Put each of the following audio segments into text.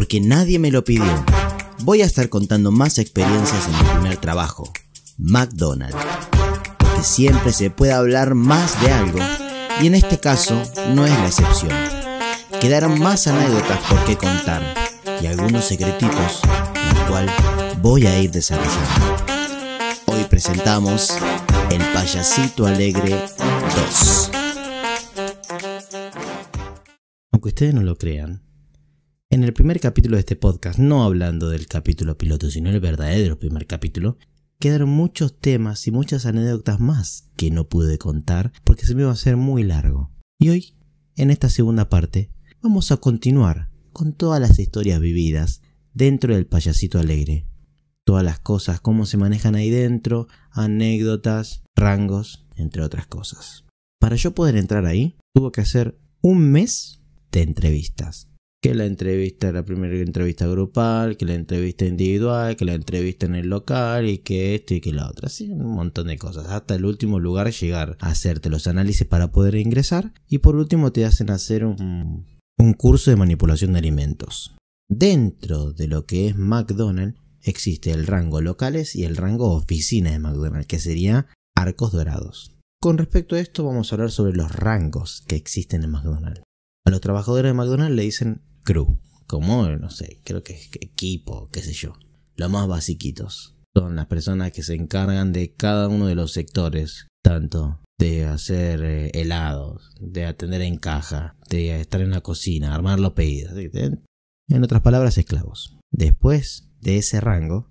porque nadie me lo pidió. Voy a estar contando más experiencias en mi primer trabajo, McDonald's. Porque siempre se puede hablar más de algo, y en este caso no es la excepción. Quedaron más anécdotas por qué contar, y algunos secretitos, los cual voy a ir desarrollando. Hoy presentamos El Payasito Alegre 2. Aunque ustedes no lo crean, en el primer capítulo de este podcast, no hablando del capítulo piloto, sino el verdadero primer capítulo, quedaron muchos temas y muchas anécdotas más que no pude contar porque se me iba a hacer muy largo. Y hoy, en esta segunda parte, vamos a continuar con todas las historias vividas dentro del payasito alegre. Todas las cosas, cómo se manejan ahí dentro, anécdotas, rangos, entre otras cosas. Para yo poder entrar ahí, tuve que hacer un mes de entrevistas que la entrevista, la primera entrevista grupal, que la entrevista individual, que la entrevista en el local y que esto y que la otra, así un montón de cosas, hasta el último lugar llegar a hacerte los análisis para poder ingresar y por último te hacen hacer un, un curso de manipulación de alimentos. Dentro de lo que es McDonald's existe el rango locales y el rango oficina de McDonald's, que sería arcos dorados. Con respecto a esto vamos a hablar sobre los rangos que existen en McDonald's. A los trabajadores de McDonald's le dicen crew, como, no sé, creo que es equipo, qué sé yo. Los más basiquitos. Son las personas que se encargan de cada uno de los sectores, tanto de hacer eh, helados, de atender en caja, de estar en la cocina, armar los pedidos. En otras palabras, esclavos. Después de ese rango,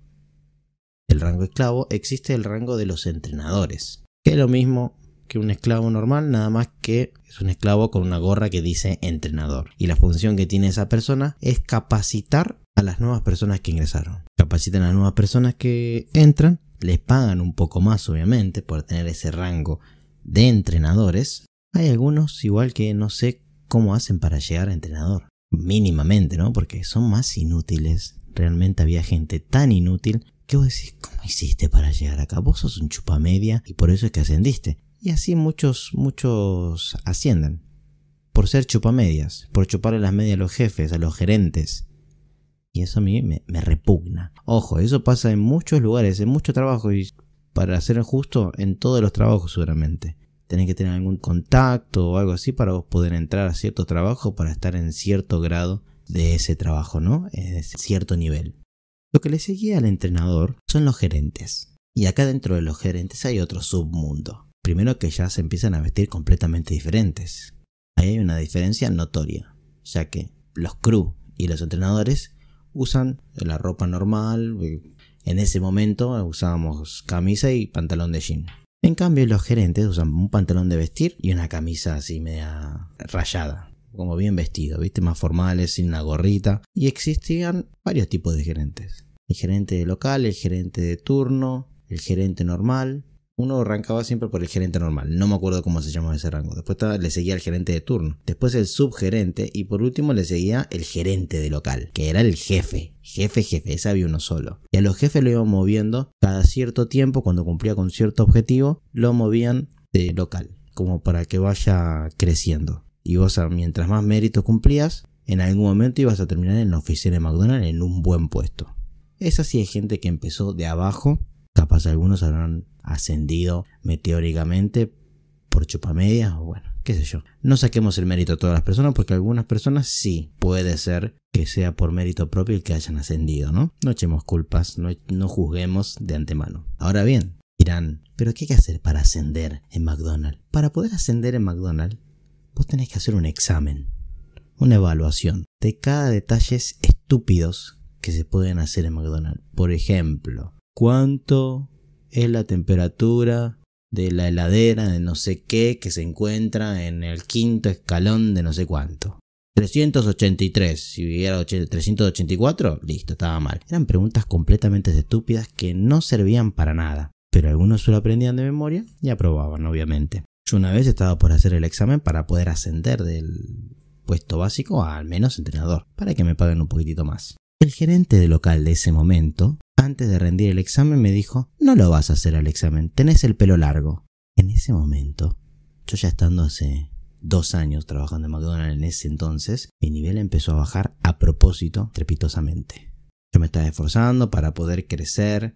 el rango esclavo, existe el rango de los entrenadores, que es lo mismo que un esclavo normal, nada más que es un esclavo con una gorra que dice entrenador. Y la función que tiene esa persona es capacitar a las nuevas personas que ingresaron. Capacitan a las nuevas personas que entran, les pagan un poco más obviamente por tener ese rango de entrenadores. Hay algunos igual que no sé cómo hacen para llegar a entrenador. Mínimamente, ¿no? Porque son más inútiles. Realmente había gente tan inútil que vos decís, ¿cómo hiciste para llegar acá? Vos sos un chupa media y por eso es que ascendiste. Y así muchos, muchos ascienden. Por ser chupamedias, por chuparle las medias a los jefes, a los gerentes. Y eso a mí me, repugna. Ojo, eso pasa en muchos lugares, en mucho trabajo Y para ser justo, en todos los trabajos seguramente. Tenés que tener algún contacto o algo así para poder entrar a cierto trabajo, para estar en cierto grado de ese trabajo, ¿no? En cierto nivel. Lo que le seguía al entrenador son los gerentes. Y acá dentro de los gerentes hay otro submundo. Primero que ya se empiezan a vestir completamente diferentes. Ahí hay una diferencia notoria, ya que los crew y los entrenadores usan la ropa normal. Eh, en ese momento usábamos camisa y pantalón de jean. En cambio, los gerentes usan un pantalón de vestir y una camisa así media rayada, como bien vestido, ¿viste? Más formales, sin una gorrita. Y existían varios tipos de gerentes. El gerente local, el gerente de turno, el gerente normal, uno arrancaba siempre por el gerente normal, no me acuerdo cómo se llamaba ese rango. Después le seguía el gerente de turno, después el subgerente y por último le seguía el gerente de local, que era el jefe. Jefe, jefe, ese había uno solo. Y a los jefes lo iban moviendo cada cierto tiempo, cuando cumplía con cierto objetivo, lo movían de local, como para que vaya creciendo. Y vos, ah, mientras más méritos cumplías, en algún momento ibas a terminar en la oficina de McDonald's en un buen puesto. Esa así es gente que empezó de abajo, capaz algunos habrán ascendido meteóricamente por chupamedias o bueno, qué sé yo. No saquemos el mérito a todas las personas porque algunas personas sí puede ser que sea por mérito propio el que hayan ascendido, ¿no? No echemos culpas, no, juzguemos de antemano. Ahora bien, dirán, ¿pero qué hay que hacer para ascender en McDonald's? Para poder ascender en McDonald's, vos tenés que hacer un examen, una evaluación de cada detalle estúpidos que se pueden hacer en McDonald's. Por ejemplo, ¿cuánto es la temperatura de la heladera de no sé qué que se encuentra en el quinto escalón de no sé cuánto. 383, si hubiera 384, listo, estaba mal. Eran preguntas completamente estúpidas que no servían para nada, pero algunos solo aprendían de memoria y aprobaban, obviamente. Yo una vez estaba por hacer el examen para poder ascender del puesto básico a al menos entrenador, para que me paguen un poquitito más. El gerente de local de ese momento antes de rendir el examen me dijo, no lo vas a hacer al examen, tenés el pelo largo. En ese momento, yo ya estando hace dos años trabajando en McDonald's en ese entonces, mi nivel empezó a bajar a propósito, trepitosamente. Yo me estaba esforzando para poder crecer.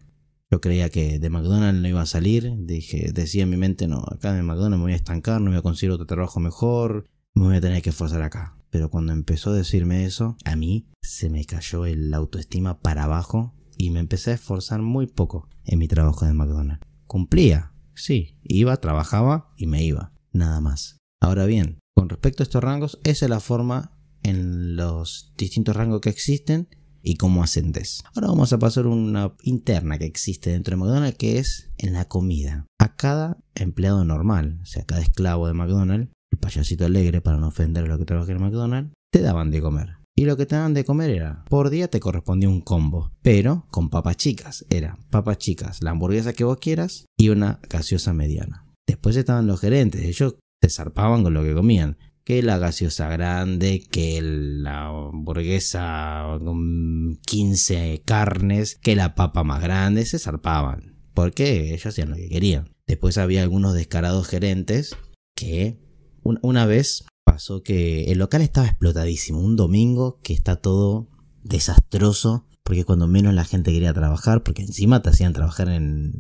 Yo creía que de McDonald's no iba a salir. Dije, decía en mi mente, no, acá de McDonald's me voy a estancar, no voy a conseguir otro trabajo mejor, me voy a tener que esforzar acá. Pero cuando empezó a decirme eso, a mí se me cayó el autoestima para abajo y me empecé a esforzar muy poco en mi trabajo de McDonald's. Cumplía, sí, iba, trabajaba y me iba, nada más. Ahora bien, con respecto a estos rangos, esa es la forma en los distintos rangos que existen y cómo ascendes. Ahora vamos a pasar una interna que existe dentro de McDonald's que es en la comida. A cada empleado normal, o sea, a cada esclavo de McDonald's, el payasito alegre para no ofender a los que trabajan en McDonald's, te daban de comer y lo que te daban de comer era, por día te correspondía un combo, pero con papas chicas, era papas chicas, la hamburguesa que vos quieras y una gaseosa mediana. Después estaban los gerentes, ellos te zarpaban con lo que comían, que la gaseosa grande, que la hamburguesa con 15 carnes, que la papa más grande, se zarpaban, porque ellos hacían lo que querían. Después había algunos descarados gerentes que una vez pasó que el local estaba explotadísimo. Un domingo que está todo desastroso. Porque cuando menos la gente quería trabajar, porque encima te hacían trabajar en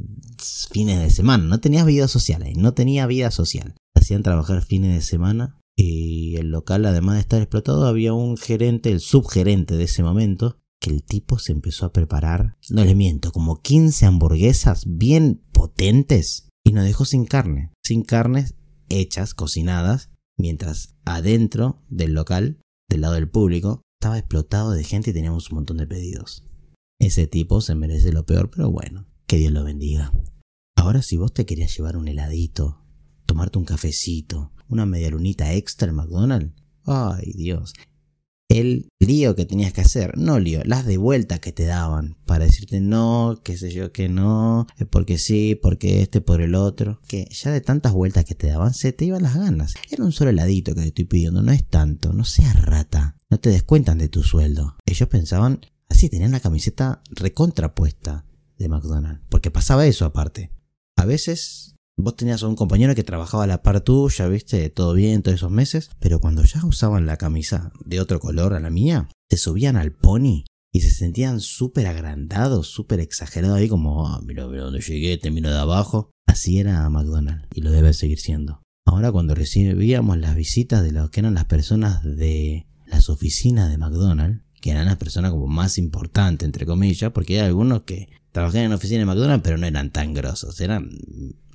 fines de semana. No tenías vida social ahí, no tenía vida social. Te hacían trabajar fines de semana. Y el local, además de estar explotado, había un gerente, el subgerente de ese momento, que el tipo se empezó a preparar, no le miento, como 15 hamburguesas bien potentes y nos dejó sin carne, sin carnes hechas, cocinadas, mientras adentro del local, del lado del público, estaba explotado de gente y teníamos un montón de pedidos. Ese tipo se merece lo peor, pero bueno, que Dios lo bendiga. Ahora si vos te querías llevar un heladito, tomarte un cafecito, una medialunita extra en McDonald's, ay Dios, el lío que tenías que hacer, no lío, las de vuelta que te daban para decirte no, qué sé yo, que no, eh, porque sí, porque este, por el otro, que ya de tantas vueltas que te daban se te iban las ganas. Era un solo heladito que te estoy pidiendo, no es tanto, no seas rata, no te descuentan de tu sueldo. Ellos pensaban así, tenían la camiseta recontrapuesta de McDonald's, porque pasaba eso aparte. A veces Vos tenías a un compañero que trabajaba a la par tuya, viste, todo bien todos esos meses, pero cuando ya usaban la camisa de otro color a la mía, te subían al pony y se sentían súper agrandados, súper exagerados ahí como, ah, mira, mira dónde llegué, te miro de abajo. Así era McDonald's y lo debe seguir siendo. Ahora cuando recibíamos las visitas de lo que eran las personas de las oficinas de McDonald's, que eran las personas como más importantes, entre comillas, porque hay algunos que Trabajé en la oficina de McDonald's, pero no eran tan grosos, eran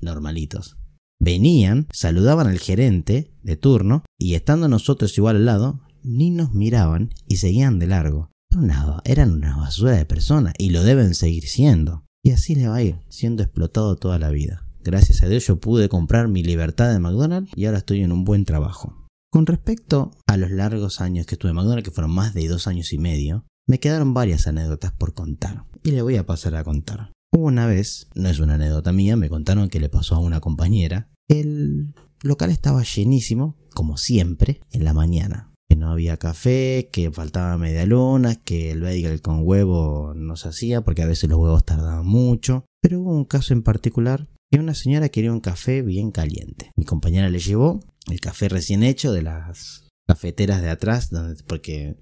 normalitos. Venían, saludaban al gerente de turno y estando nosotros igual al lado, ni nos miraban y seguían de largo. nada, eran una basura de personas y lo deben seguir siendo. Y así le va a ir, siendo explotado toda la vida. Gracias a Dios yo pude comprar mi libertad de McDonald's y ahora estoy en un buen trabajo. Con respecto a los largos años que estuve en McDonald's, que fueron más de dos años y medio, me quedaron varias anécdotas por contar y le voy a pasar a contar. Una vez, no es una anécdota mía, me contaron que le pasó a una compañera. El local estaba llenísimo, como siempre, en la mañana. Que no había café, que faltaba media luna, que el bagel con huevo no se hacía porque a veces los huevos tardaban mucho. Pero hubo un caso en particular que una señora quería un café bien caliente. Mi compañera le llevó el café recién hecho de las cafeteras de atrás, porque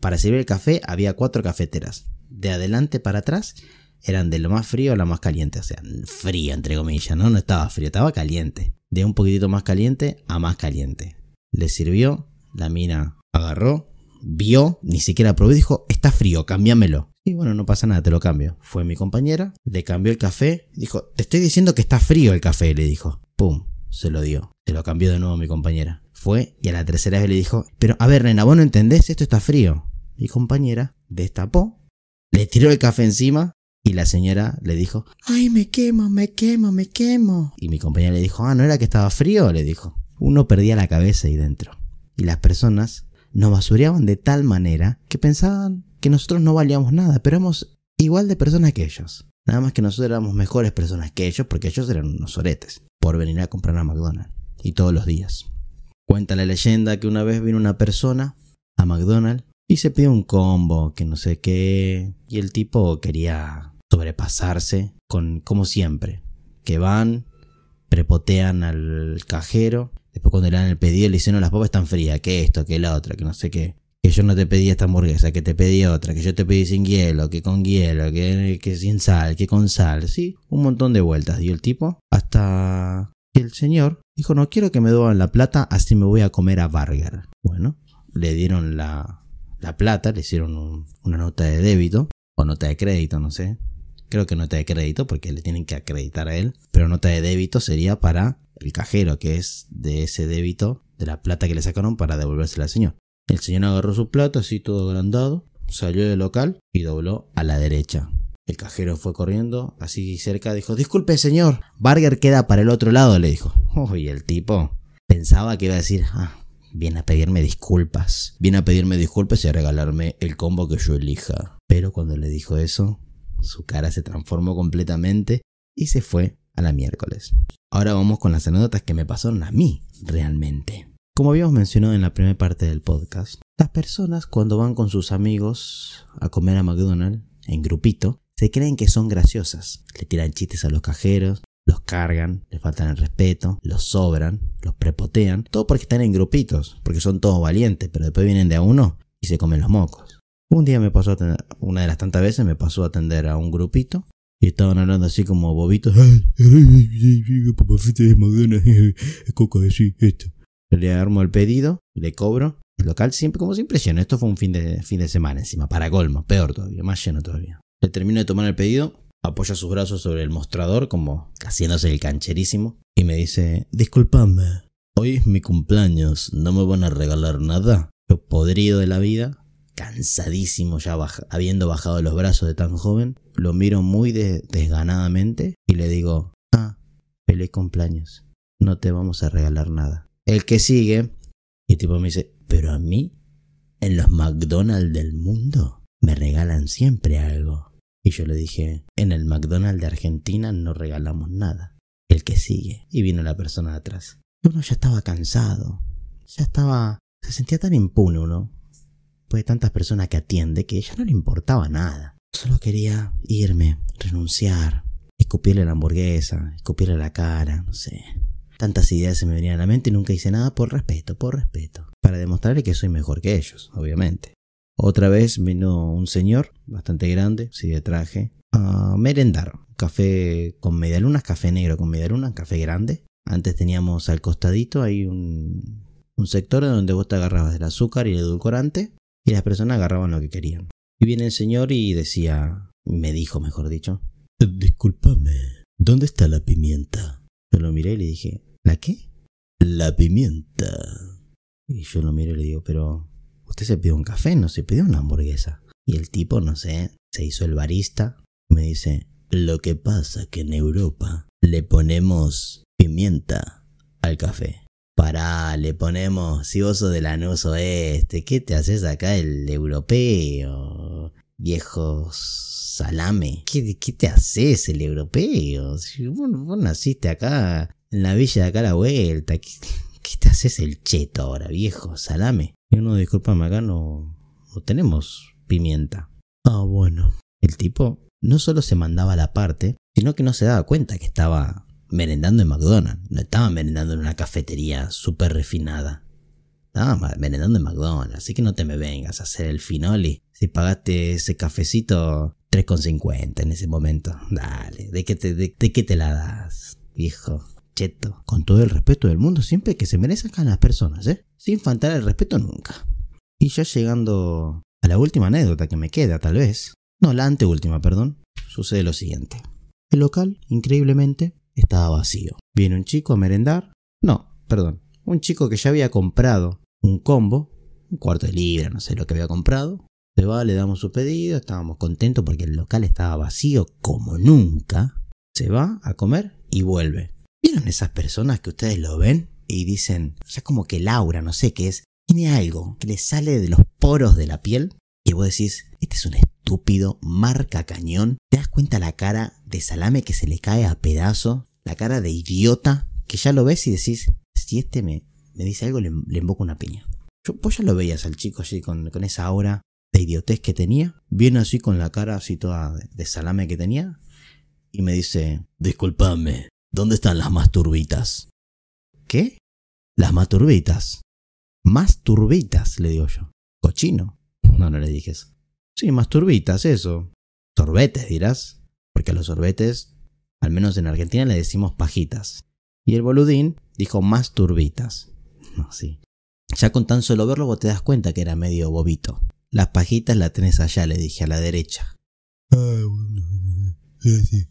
para servir el café había cuatro cafeteras de adelante para atrás eran de lo más frío a lo más caliente. O sea, frío entre comillas, ¿no? No estaba frío, estaba caliente. De un poquitito más caliente a más caliente. Le sirvió, la mina agarró, vio, ni siquiera probó dijo, está frío, cámbiamelo. Y bueno, no pasa nada, te lo cambio. Fue mi compañera, le cambió el café, dijo, te estoy diciendo que está frío el café, le dijo. Pum, se lo dio. Se lo cambió de nuevo mi compañera. Fue y a la tercera vez le dijo, pero a ver, nena, vos no entendés, esto está frío. Mi compañera destapó le tiró el café encima y la señora le dijo, ay, me quemo, me quemo, me quemo. Y mi compañera le dijo, ah, ¿no era que estaba frío? Le dijo. Uno perdía la cabeza ahí dentro. Y las personas nos basureaban de tal manera que pensaban que nosotros no valíamos nada, pero éramos igual de personas que ellos. Nada más que nosotros éramos mejores personas que ellos porque ellos eran unos oretes por venir a comprar a McDonald's. Y todos los días. Cuenta la leyenda que una vez vino una persona a McDonald's y se pide un combo, que no sé qué. Y el tipo quería sobrepasarse con, como siempre, que van, prepotean al cajero. Después cuando le dan el pedido le dicen, no, las papas están frías, que esto, que la otra, que no sé qué. Que yo no te pedí esta hamburguesa, que te pedí otra, que yo te pedí sin hielo, que con hielo, que, que sin sal, que con sal. Sí, un montón de vueltas dio el tipo. Hasta que el señor dijo, no quiero que me doban la plata, así me voy a comer a Burger. Bueno, le dieron la, la plata, le hicieron una nota de débito o nota de crédito, no sé. Creo que nota de crédito porque le tienen que acreditar a él, pero nota de débito sería para el cajero, que es de ese débito de la plata que le sacaron para devolvérsela al señor. El señor agarró su plata, así todo agrandado, salió del local y dobló a la derecha. El cajero fue corriendo, así cerca, dijo, disculpe señor, Barger queda para el otro lado, le dijo. Uy, el tipo pensaba que iba a decir, ah, viene a pedirme disculpas. Viene a pedirme disculpas y a regalarme el combo que yo elija. Pero cuando le dijo eso, su cara se transformó completamente y se fue a la miércoles. Ahora vamos con las anécdotas que me pasaron a mí realmente. Como habíamos mencionado en la primera parte del podcast, las personas cuando van con sus amigos a comer a McDonald's en grupito, se creen que son graciosas. Le tiran chistes a los cajeros, los cargan, les faltan el respeto, los sobran, los prepotean, todo porque están en grupitos, porque son todos valientes, pero después vienen de a uno y se comen los mocos. Un día me pasó a atender, una de las tantas veces me pasó a atender a un grupito y estaban hablando así como bobitos. esto. Le armo el pedido, le cobro. El local siempre, como siempre, lleno. Esto fue un fin de, fin de semana encima, para colmo, peor todavía, más lleno todavía. Le termino de tomar el pedido, apoya sus brazos sobre el mostrador, como haciéndose el cancherísimo, y me dice, disculpame, hoy es mi cumpleaños, no me van a regalar nada. Yo podrido de la vida, cansadísimo ya habiendo bajado los brazos de tan joven, lo miro muy desganadamente y le digo, ah, feliz cumpleaños, no te vamos a regalar nada. El que sigue, y el tipo me dice, pero a mí, en los McDonald's del mundo, me regalan siempre algo. Y yo le dije, en el McDonald's de Argentina no regalamos nada. El que sigue. Y vino la persona de atrás. Uno ya estaba cansado. Ya estaba... Se sentía tan impune uno. Pues tantas personas que atiende que ya no le importaba nada. Solo quería irme, renunciar, escupirle la hamburguesa, escupirle la cara, no sé. Tantas ideas se me venían a la mente y nunca hice nada por respeto, por respeto. Para demostrarle que soy mejor que ellos, obviamente. Otra vez vino un señor, bastante grande, sí de traje, a merendar. Café con medialunas, café negro con medialunas, café grande. Antes teníamos al costadito ahí un, un sector donde vos te agarrabas el azúcar y el edulcorante y las personas agarraban lo que querían. Y viene el señor y decía, me dijo mejor dicho, discúlpame, ¿dónde está la pimienta? Yo lo miré y le dije, ¿la qué? La pimienta. Y yo lo miré y le digo, pero usted se pidió un café, no se pidió una hamburguesa. Y el tipo, no sé, se hizo el barista. Me dice, lo que pasa que en Europa le ponemos pimienta al café. Pará, le ponemos, si vos sos del anus oeste, ¿qué te haces acá el europeo? Viejo salame, ¿qué, te haces el europeo? vos, naciste acá, en la villa de acá a la vuelta, ¿Qué te haces el cheto ahora, viejo? Salame. Y no disculpa, acá no, tenemos pimienta. Ah, bueno. El tipo no solo se mandaba la parte, sino que no se daba cuenta que estaba merendando en McDonald's. No estaba merendando en una cafetería súper refinada. Estaba merendando en McDonald's, así que no te me vengas a hacer el finoli. Si pagaste ese cafecito 3,50 en ese momento. Dale, ¿de qué te, de qué te la das, viejo? cheto. Con todo el respeto del mundo, siempre que se merezcan las personas, ¿eh? Sin faltar el respeto nunca. Y ya llegando a la última anécdota que me queda, tal vez. No, la anteúltima, perdón. Sucede lo siguiente. El local, increíblemente, estaba vacío. Viene un chico a merendar. No, perdón. Un chico que ya había comprado un combo, un cuarto de libra, no sé lo que había comprado. Se va, le damos su pedido, estábamos contentos porque el local estaba vacío como nunca. Se va a comer y vuelve. ¿Vieron esas personas que ustedes lo ven y dicen, o sea, como que Laura, no sé qué es, tiene algo que le sale de los poros de la piel? Y vos decís, este es un estúpido, marca cañón. ¿Te das cuenta la cara de salame que se le cae a pedazo? La cara de idiota que ya lo ves y decís, si este me, me dice algo, le, le invoco una piña. Yo, vos ya lo veías al chico así con, esa aura de idiotez que tenía, viene así con la cara así toda de, salame que tenía y me dice, Disculpadme ¿Dónde están las masturbitas? ¿Qué? Las masturbitas. Masturbitas, le digo yo. Cochino. No, no le dije Sí, Sí, turbitas, eso. Sorbetes, dirás. Porque a los sorbetes, al menos en Argentina, le decimos pajitas. Y el boludín dijo masturbitas. No, sí. Ya con tan solo verlo vos te das cuenta que era medio bobito. Las pajitas las tenés allá, le dije, a la derecha. Ah, bueno, sí.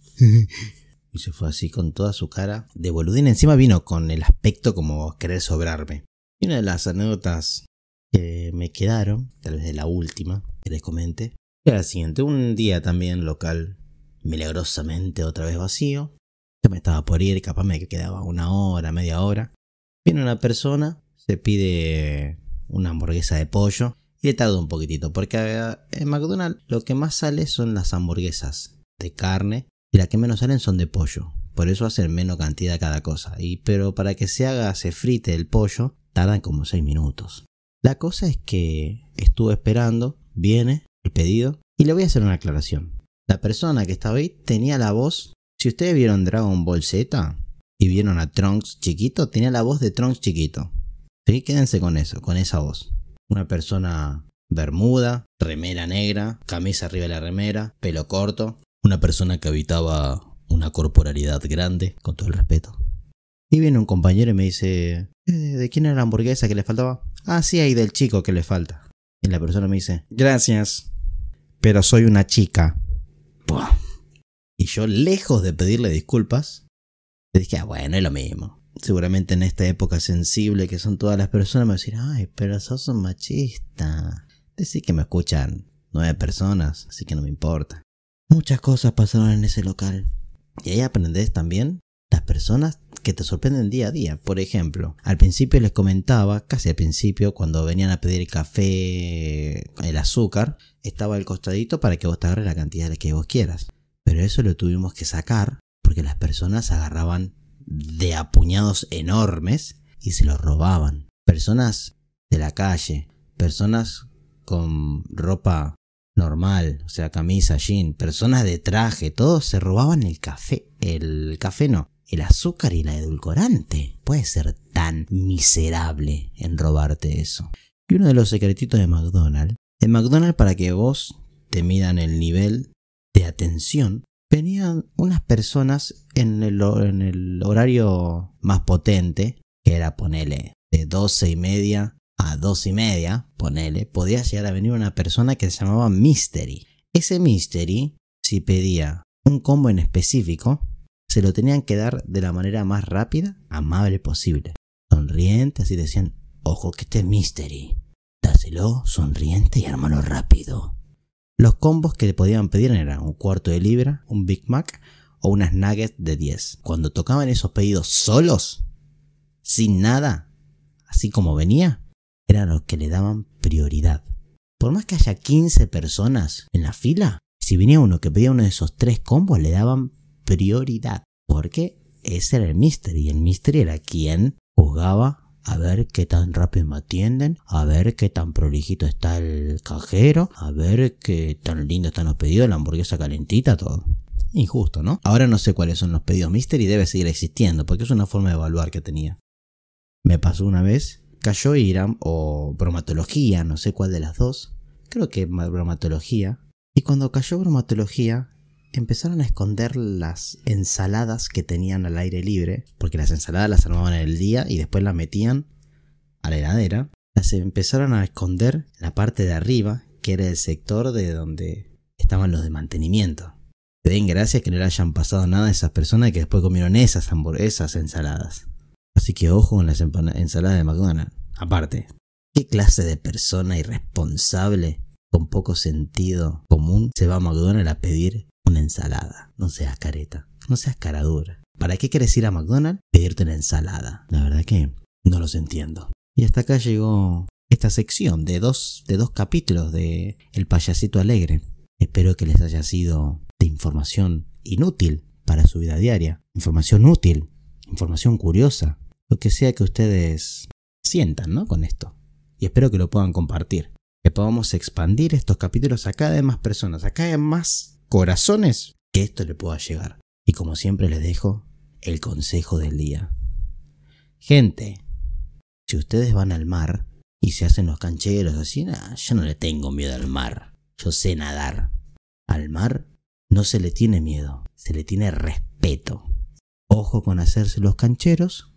Y se fue así con toda su cara de boludín. Encima vino con el aspecto como querer sobrarme. Y una de las anécdotas que me quedaron, tal vez de la última que les comenté, era la siguiente. Un día también local, milagrosamente otra vez vacío. Yo me estaba por ir, capaz me quedaba una hora, media hora. Viene una persona, se pide una hamburguesa de pollo. Y le tardó un poquitito, porque eh, en McDonald's lo que más sale son las hamburguesas de carne y las que menos salen son de pollo. Por eso hacen menos cantidad cada cosa. Y, pero para que se haga, se frite el pollo, tardan como 6 minutos. La cosa es que estuve esperando, viene el pedido, y le voy a hacer una aclaración. La persona que estaba ahí tenía la voz, si ustedes vieron Dragon Ball Z y vieron a Trunks chiquito, tenía la voz de Trunks chiquito. ¿Sí? Quédense con eso, con esa voz. Una persona bermuda, remera negra, camisa arriba de la remera, pelo corto, una persona que habitaba una corporalidad grande, con todo el respeto. Y viene un compañero y me dice, eh, ¿de quién era la hamburguesa que le faltaba? Ah, sí, ahí del chico que le falta. Y la persona me dice, gracias, pero soy una chica. Y yo, lejos de pedirle disculpas, le dije, ah, bueno, es lo mismo. Seguramente en esta época sensible que son todas las personas, me van a decir, ay, pero sos un machista. Decir que me escuchan nueve personas, así que no me importa. Muchas cosas pasaron en ese local. Y ahí aprendes también las personas que te sorprenden día a día. Por ejemplo, al principio les comentaba, casi al principio, cuando venían a pedir el café, el azúcar, estaba al costadito para que vos te agarres la cantidad de que vos quieras. Pero eso lo tuvimos que sacar porque las personas agarraban de apuñados enormes y se los robaban. Personas de la calle, personas con ropa normal, o sea, camisa, jean, personas de traje, todos se robaban el café, el café no, el azúcar y la edulcorante. Puede ser tan miserable en robarte eso. Y uno de los secretitos de McDonald's, en McDonald's para que vos te midan el nivel de atención, venían unas personas en el, en el horario más potente, que era ponele de 12 y media a dos y media, ponele, podía llegar a venir una persona que se llamaba Mystery. Ese Mystery, si pedía un combo en específico, se lo tenían que dar de la manera más rápida, amable posible. Sonriente, así decían, ojo que este Mystery. Dáselo sonriente y hermano rápido. Los combos que le podían pedir eran un cuarto de libra, un Big Mac o unas nuggets de 10. Cuando tocaban esos pedidos solos, sin nada, así como venía, eran los que le daban prioridad. Por más que haya 15 personas en la fila, si venía uno que pedía uno de esos tres combos, le daban prioridad. Porque ese era el Mister. Y el Mister era quien jugaba a ver qué tan rápido me atienden, a ver qué tan prolijito está el cajero, a ver qué tan lindo están los pedidos, la hamburguesa calentita, todo. Injusto, ¿no? Ahora no sé cuáles son los pedidos Mister y debe seguir existiendo, porque es una forma de evaluar que tenía. Me pasó una vez cayó Iram o bromatología, no sé cuál de las dos, creo que bromatología, y cuando cayó bromatología empezaron a esconder las ensaladas que tenían al aire libre, porque las ensaladas las armaban en el día y después las metían a la heladera, las empezaron a esconder en la parte de arriba, que era el sector de donde estaban los de mantenimiento. Te den gracias que no le hayan pasado nada a esas personas que después comieron esas hamburguesas, ensaladas. Así que ojo en las ensaladas de McDonald's. Aparte, ¿qué clase de persona irresponsable con poco sentido común se va a McDonald's a pedir una ensalada? No seas careta, no seas caradura. ¿Para qué quieres ir a McDonald's? Pedirte una ensalada. La verdad que no los entiendo. Y hasta acá llegó esta sección de dos, de dos capítulos de El payasito alegre. Espero que les haya sido de información inútil para su vida diaria, información útil, información curiosa, lo que sea que ustedes sientan ¿no? con esto. Y espero que lo puedan compartir. Que podamos expandir estos capítulos a cada vez más personas, a cada más corazones que esto le pueda llegar. Y como siempre les dejo el consejo del día. Gente, si ustedes van al mar y se hacen los cancheros así, yo no le tengo miedo al mar. Yo sé nadar. Al mar no se le tiene miedo, se le tiene respeto. Ojo con hacerse los cancheros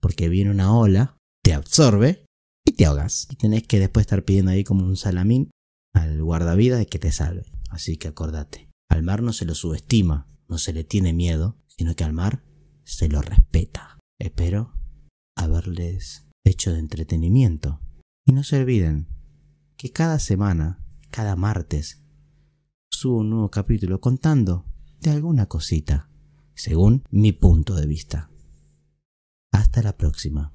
porque viene una ola, te absorbe y te ahogas. Y tenés que después estar pidiendo ahí como un salamín al guardavida de que te salve. Así que acordate, al mar no se lo subestima, no se le tiene miedo, sino que al mar se lo respeta. Espero haberles hecho de entretenimiento. Y no se olviden que cada semana, cada martes, subo un nuevo capítulo contando de alguna cosita, según mi punto de vista. Hasta la próxima.